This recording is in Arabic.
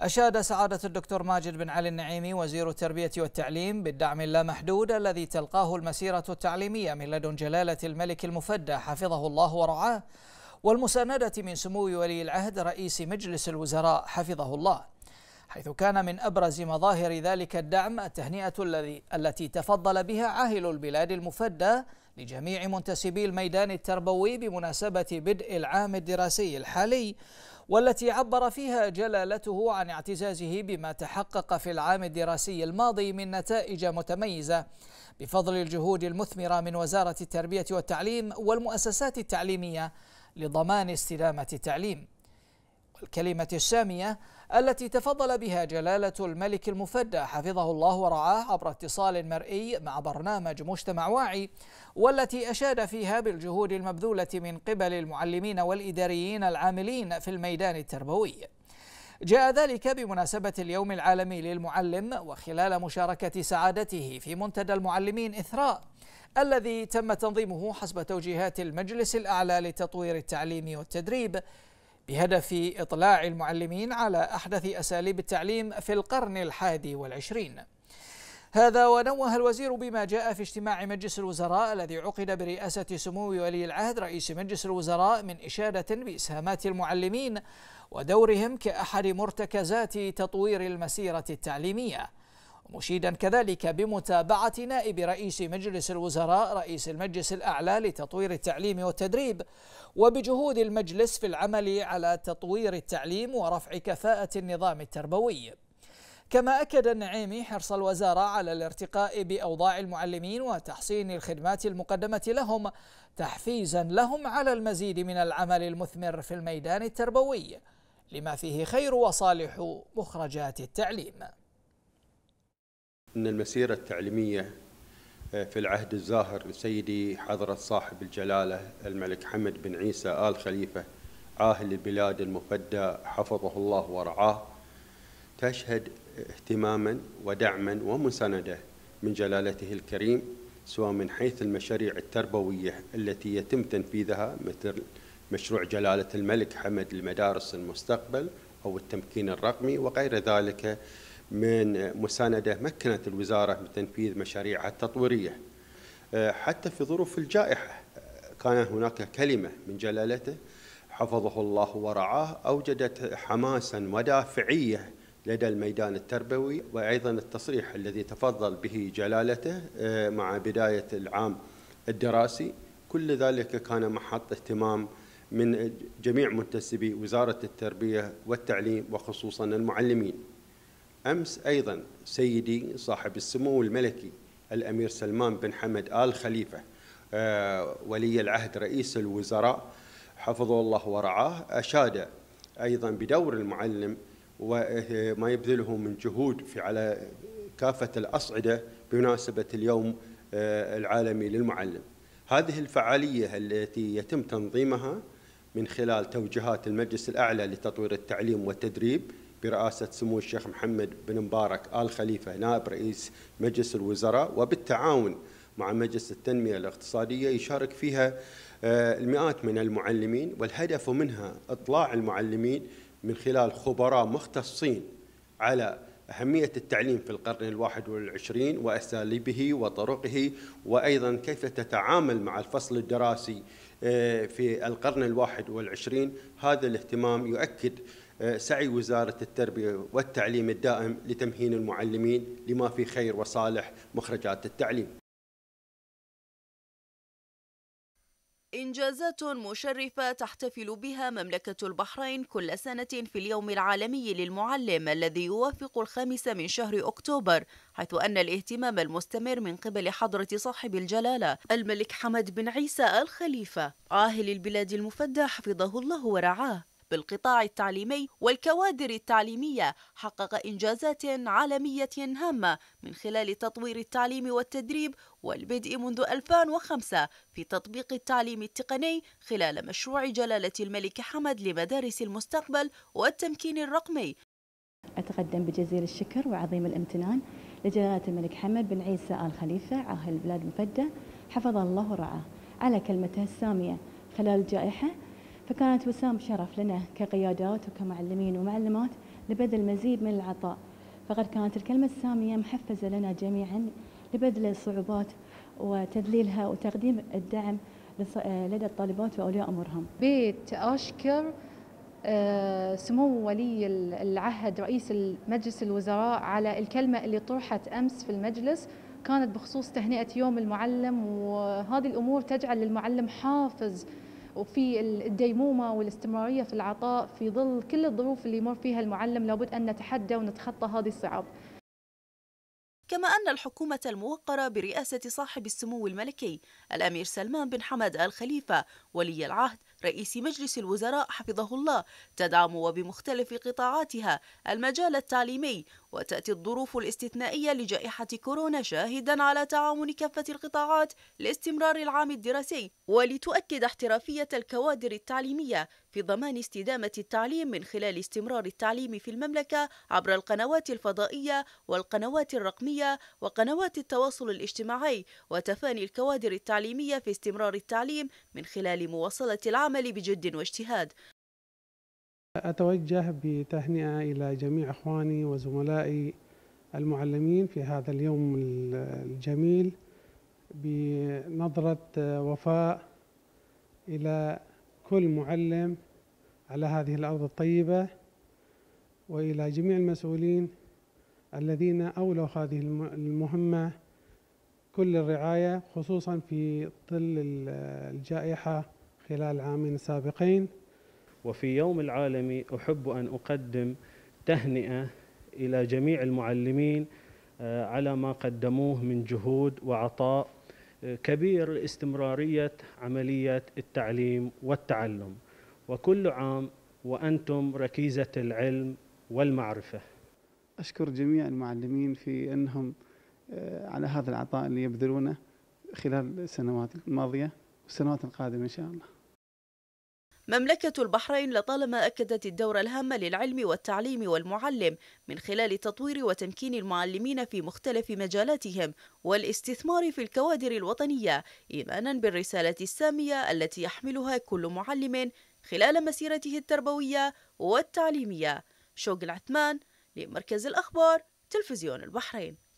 أشاد سعادة الدكتور ماجد بن علي النعيمي وزير التربية والتعليم بالدعم اللامحدود الذي تلقاه المسيرة التعليمية من لدن جلالة الملك المفدى حفظه الله ورعاه والمساندة من سمو ولي العهد رئيس مجلس الوزراء حفظه الله حيث كان من أبرز مظاهر ذلك الدعم التهنئة الذي التي تفضل بها عاهل البلاد المفدى لجميع منتسبي الميدان التربوي بمناسبة بدء العام الدراسي الحالي والتي عبر فيها جلالته عن اعتزازه بما تحقق في العام الدراسي الماضي من نتائج متميزة بفضل الجهود المثمرة من وزارة التربية والتعليم والمؤسسات التعليمية لضمان استدامة التعليم الكلمة السامية التي تفضل بها جلالة الملك المفدى حفظه الله ورعاه عبر اتصال مرئي مع برنامج مجتمع واعي والتي أشاد فيها بالجهود المبذولة من قبل المعلمين والإداريين العاملين في الميدان التربوي جاء ذلك بمناسبة اليوم العالمي للمعلم وخلال مشاركة سعادته في منتدى المعلمين إثراء الذي تم تنظيمه حسب توجيهات المجلس الأعلى لتطوير التعليم والتدريب بهدف إطلاع المعلمين على أحدث أساليب التعليم في القرن الحادي والعشرين هذا ونوه الوزير بما جاء في اجتماع مجلس الوزراء الذي عقد برئاسة سمو ولي العهد رئيس مجلس الوزراء من إشادة بإسهامات المعلمين ودورهم كأحد مرتكزات تطوير المسيرة التعليمية مشيدا كذلك بمتابعة نائب رئيس مجلس الوزراء رئيس المجلس الأعلى لتطوير التعليم والتدريب وبجهود المجلس في العمل على تطوير التعليم ورفع كفاءة النظام التربوي كما أكد النعيمي حرص الوزارة على الارتقاء بأوضاع المعلمين وتحسين الخدمات المقدمة لهم تحفيزا لهم على المزيد من العمل المثمر في الميدان التربوي لما فيه خير وصالح مخرجات التعليم أن المسيرة التعليمية آه، في العهد الزاهر لسيدي حضرة صاحب الجلالة الملك حمد بن عيسى آل خليفة عاهل البلاد المفدى حفظه الله ورعاه تشهد اهتماما ودعما ومساندة من جلالته الكريم سواء من حيث المشاريع التربوية التي يتم تنفيذها مثل مشروع جلالة الملك حمد لمدارس المستقبل أو التمكين الرقمي وغير ذلك من مساندة مكنت الوزارة من تنفيذ مشاريعها التطويرية آه، حتى في ظروف الجائحة آه، كان هناك كلمة من جلالته حفظه الله ورعاه أوجدت حماسا ودافعية لدى الميدان التربوي وأيضا التصريح الذي تفضل به جلالته آه، مع بداية العام الدراسي كل ذلك كان محط اهتمام من جميع منتسبي وزارة التربية والتعليم وخصوصا المعلمين أمس أيضا سيدي صاحب السمو الملكي الأمير سلمان بن حمد آل خليفة آه، ولي العهد رئيس الوزراء حفظه الله ورعاه أشاد أيضا بدور المعلم وما يبذله من جهود في على كافة الأصعدة بمناسبة اليوم آه، العالمي للمعلم هذه الفعالية التي يتم تنظيمها من خلال توجيهات المجلس الأعلى لتطوير التعليم والتدريب برئاسة سمو الشيخ محمد بن مبارك آل خليفة نائب رئيس مجلس الوزراء وبالتعاون مع مجلس التنمية الاقتصادية يشارك فيها آه، المئات من المعلمين والهدف منها إطلاع المعلمين من خلال خبراء مختصين على أهمية التعليم في القرن الواحد والعشرين وأساليبه وطرقه وأيضا كيف تتعامل مع الفصل الدراسي آه، في القرن الواحد والعشرين هذا الاهتمام يؤكد سعي وزارة التربية والتعليم الدائم لتمهين المعلمين لما في خير وصالح مخرجات التعليم إنجازات مشرفة تحتفل بها مملكة البحرين كل سنة في اليوم العالمي للمعلم الذي يوافق الخامس من شهر أكتوبر حيث أن الاهتمام المستمر من قبل حضرة صاحب الجلالة الملك حمد بن عيسى الخليفة عاهل البلاد المفدى حفظه الله ورعاه بالقطاع التعليمي والكوادر التعليمية حقق إنجازات عالمية هامة من خلال تطوير التعليم والتدريب والبدء منذ 2005 في تطبيق التعليم التقني خلال مشروع جلالة الملك حمد لمدارس المستقبل والتمكين الرقمي أتقدم بجزيل الشكر وعظيم الامتنان لجلالة الملك حمد بن عيسى آل خليفة عاهل البلاد المفدى حفظه الله ورعاه على كلمته السامية خلال الجائحة فكانت وسام شرف لنا كقيادات وكمعلمين ومعلمات لبذل مزيد من العطاء فقد كانت الكلمة السامية محفزة لنا جميعا لبذل الصعوبات وتذليلها وتقديم الدعم آه، لدى الطالبات وأولياء أمورهم بيت أشكر آه، سمو ولي العهد رئيس مجلس الوزراء على الكلمة اللي طرحت أمس في المجلس كانت بخصوص تهنئة يوم المعلم وهذه الأمور تجعل للمعلم حافز وفي الديمومه والاستمراريه في العطاء في ظل كل الظروف اللي يمر فيها المعلم لابد ان نتحدى ونتخطى هذه الصعاب. كما أن الحكومة الموقرة برئاسة صاحب السمو الملكي الأمير سلمان بن حمد آل خليفة ولي العهد رئيس مجلس الوزراء حفظه الله تدعم وبمختلف قطاعاتها المجال التعليمي وتأتي الظروف الاستثنائية لجائحة كورونا شاهدا على تعاون كافة القطاعات لاستمرار العام الدراسي ولتؤكد احترافية الكوادر التعليمية في ضمان استدامة التعليم من خلال استمرار التعليم في المملكة عبر القنوات الفضائية والقنوات الرقمية وقنوات التواصل الاجتماعي وتفاني الكوادر التعليمية في استمرار التعليم من خلال مواصلة العمل بجد واجتهاد أتوجه بتهنئة إلى جميع إخواني وزملائي المعلمين في هذا اليوم الجميل بنظرة وفاء إلى كل معلم على هذه الأرض الطيبة وإلى جميع المسؤولين الذين أولوا هذه المهمة كل الرعاية خصوصا في ظل الجائحة خلال العامين السابقين وفي يوم العالمي أحب أن أقدم تهنئة إلى جميع المعلمين آه، على ما قدموه من جهود وعطاء آه، كبير لاستمرارية عملية التعليم والتعلم وكل عام وأنتم ركيزة العلم والمعرفة أشكر جميع المعلمين في أنهم آه، على هذا العطاء اللي يبذلونه خلال السنوات الماضية والسنوات القادمة إن شاء الله مملكة البحرين لطالما أكدت الدور الهام للعلم والتعليم والمعلم من خلال تطوير وتمكين المعلمين في مختلف مجالاتهم والاستثمار في الكوادر الوطنية إيمانا بالرسالة السامية التي يحملها كل معلم خلال مسيرته التربوية والتعليمية شوق العثمان لمركز الأخبار تلفزيون البحرين